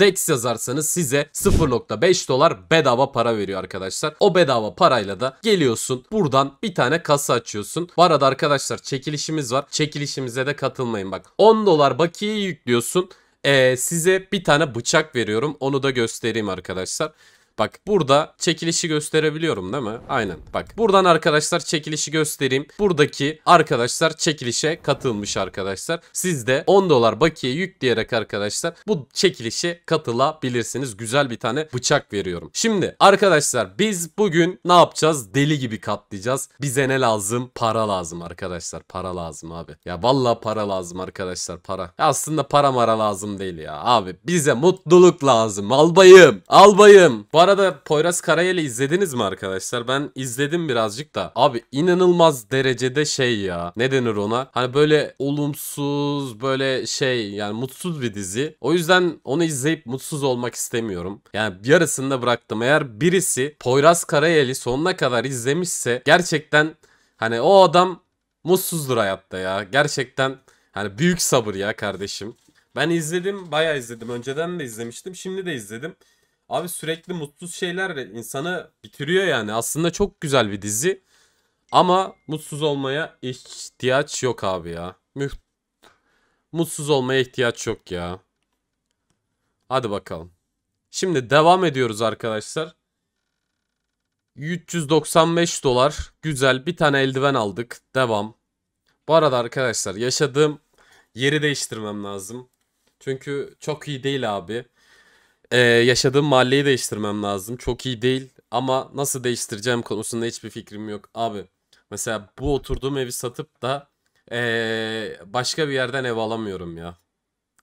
DEX yazarsanız size 0.5 dolar bedava para veriyor arkadaşlar. O bedava parayla da geliyorsun buradan bir tane kasa açıyorsun. Bu arada arkadaşlar çekilişimiz var. Çekilişimize de katılmayın bak. 10 dolar bakiye yüklüyorsun. Ee, size bir tane bıçak veriyorum. Onu da göstereyim arkadaşlar. Bak burada çekilişi gösterebiliyorum değil mi? Aynen. Bak buradan arkadaşlar çekilişi göstereyim. Buradaki arkadaşlar çekilişe katılmış arkadaşlar. Siz de 10 dolar bakiye yükleyerek arkadaşlar bu çekilişe katılabilirsiniz. Güzel bir tane bıçak veriyorum. Şimdi arkadaşlar biz bugün ne yapacağız? Deli gibi katlayacağız. Bize ne lazım? Para lazım arkadaşlar. Para lazım abi. Ya vallahi para lazım arkadaşlar para. Ya aslında para mara lazım değil ya. Abi bize mutluluk lazım. Albayım. Albayım. Para arada Poyraz Karayel'i izlediniz mi arkadaşlar? Ben izledim birazcık da. Abi inanılmaz derecede şey ya. Ne denir ona? Hani böyle olumsuz böyle şey yani mutsuz bir dizi. O yüzden onu izleyip mutsuz olmak istemiyorum. Yani yarısında bıraktım. Eğer birisi Poyraz Karayel'i sonuna kadar izlemişse gerçekten hani o adam mutsuzdur hayatta ya. Gerçekten hani büyük sabır ya kardeşim. Ben izledim, bayağı izledim. Önceden de izlemiştim, şimdi de izledim. Abi sürekli mutsuz şeyler insanı bitiriyor yani. Aslında çok güzel bir dizi. Ama mutsuz olmaya ihtiyaç yok abi ya. Mutsuz olmaya ihtiyaç yok ya. Hadi bakalım. Şimdi devam ediyoruz arkadaşlar. 395 dolar. Güzel bir tane eldiven aldık. Devam. Bu arada arkadaşlar yaşadığım yeri değiştirmem lazım. Çünkü çok iyi değil abi. Ee, yaşadığım mahalleyi değiştirmem lazım. Çok iyi değil ama nasıl değiştireceğim konusunda hiçbir fikrim yok. Abi mesela bu oturduğum evi satıp da ee, başka bir yerden ev alamıyorum ya.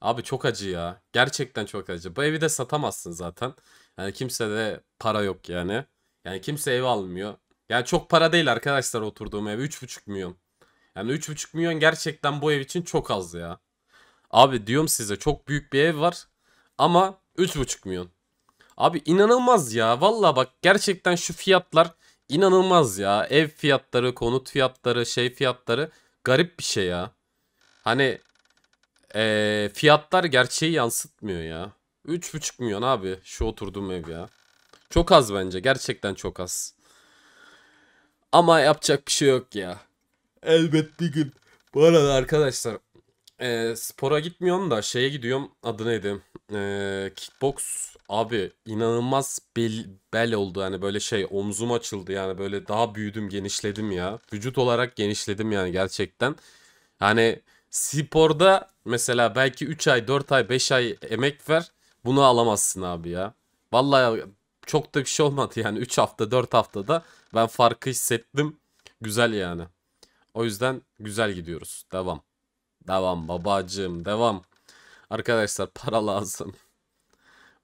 Abi çok acı ya. Gerçekten çok acı. Bu evi de satamazsın zaten. Yani kimse de para yok yani. Yani kimse ev almıyor. Yani çok para değil arkadaşlar oturduğum ev. 3,5 milyon. Yani 3,5 milyon gerçekten bu ev için çok az ya. Abi diyorum size çok büyük bir ev var. Ama 3,5 milyon. Abi inanılmaz ya. Valla bak gerçekten şu fiyatlar inanılmaz ya. Ev fiyatları, konut fiyatları, şey fiyatları garip bir şey ya. Hani ee, fiyatlar gerçeği yansıtmıyor ya. 3,5 milyon abi şu oturduğum ev ya. Çok az bence gerçekten çok az. Ama yapacak bir şey yok ya. Elbette bir gün. Bu arada arkadaşlar e, spora gitmiyorum da şeye gidiyorum adı neydi? e, kickbox abi inanılmaz bel, bel oldu. Yani böyle şey omzum açıldı yani böyle daha büyüdüm genişledim ya. Vücut olarak genişledim yani gerçekten. Yani sporda mesela belki 3 ay 4 ay 5 ay emek ver bunu alamazsın abi ya. Vallahi çok da bir şey olmadı yani 3 hafta 4 haftada ben farkı hissettim. Güzel yani. O yüzden güzel gidiyoruz. Devam. Devam babacığım devam. Arkadaşlar para lazım.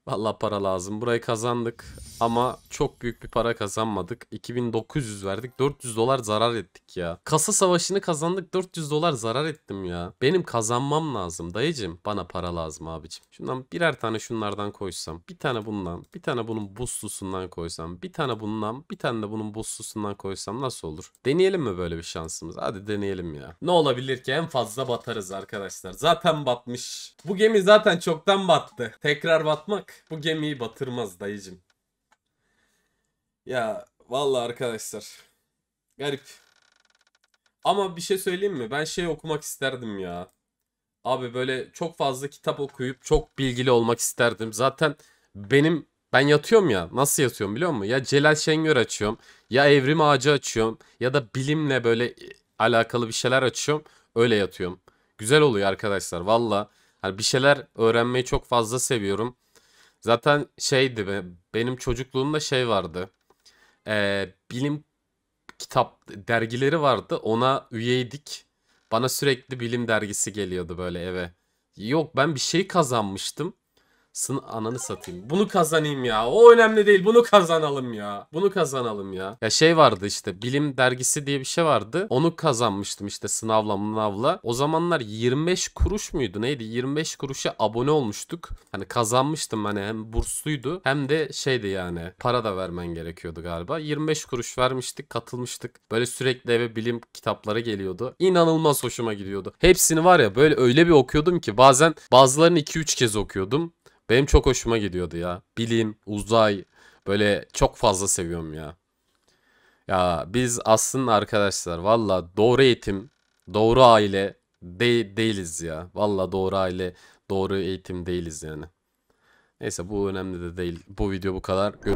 Valla para lazım. Burayı kazandık. Ama çok büyük bir para kazanmadık. 2900 verdik. 400 dolar zarar ettik ya. Kasa savaşını kazandık. 400 dolar zarar ettim ya. Benim kazanmam lazım dayıcım. Bana para lazım abicim. Şundan birer tane şunlardan koysam. Bir tane bundan. Bir tane bunun buzlusundan koysam. Bir tane bundan. Bir tane de bunun buzlusundan koysam nasıl olur? Deneyelim mi böyle bir şansımız? Hadi deneyelim ya. Ne olabilir ki en fazla batarız arkadaşlar. Zaten batmış. Bu gemi zaten çoktan battı. Tekrar batmak bu gemiyi batırmaz dayıcım. Ya vallahi arkadaşlar. Garip. Ama bir şey söyleyeyim mi? Ben şey okumak isterdim ya. Abi böyle çok fazla kitap okuyup çok bilgili olmak isterdim. Zaten benim ben yatıyorum ya. Nasıl yatıyorum biliyor musun? Ya Celal Şengör açıyorum. Ya Evrim Ağacı açıyorum. Ya da bilimle böyle e, alakalı bir şeyler açıyorum. Öyle yatıyorum. Güzel oluyor arkadaşlar valla. Hani bir şeyler öğrenmeyi çok fazla seviyorum. Zaten şeydi benim çocukluğumda şey vardı e, bilim kitap dergileri vardı. Ona üyeydik. Bana sürekli bilim dergisi geliyordu böyle eve. Yok ben bir şey kazanmıştım. Sın ananı satayım. Bunu kazanayım ya. O önemli değil. Bunu kazanalım ya. Bunu kazanalım ya. Ya şey vardı işte bilim dergisi diye bir şey vardı. Onu kazanmıştım işte sınavla mınavla. O zamanlar 25 kuruş muydu neydi? 25 kuruşa abone olmuştuk. Hani kazanmıştım hani hem bursluydu hem de şeydi yani para da vermen gerekiyordu galiba. 25 kuruş vermiştik katılmıştık. Böyle sürekli eve bilim kitapları geliyordu. İnanılmaz hoşuma gidiyordu. Hepsini var ya böyle öyle bir okuyordum ki bazen bazılarını 2-3 kez okuyordum. Benim çok hoşuma gidiyordu ya. Bilim, uzay böyle çok fazla seviyorum ya. Ya biz aslında arkadaşlar valla doğru eğitim, doğru aile de değiliz ya. Valla doğru aile, doğru eğitim değiliz yani. Neyse bu önemli de değil. Bu video bu kadar. Gör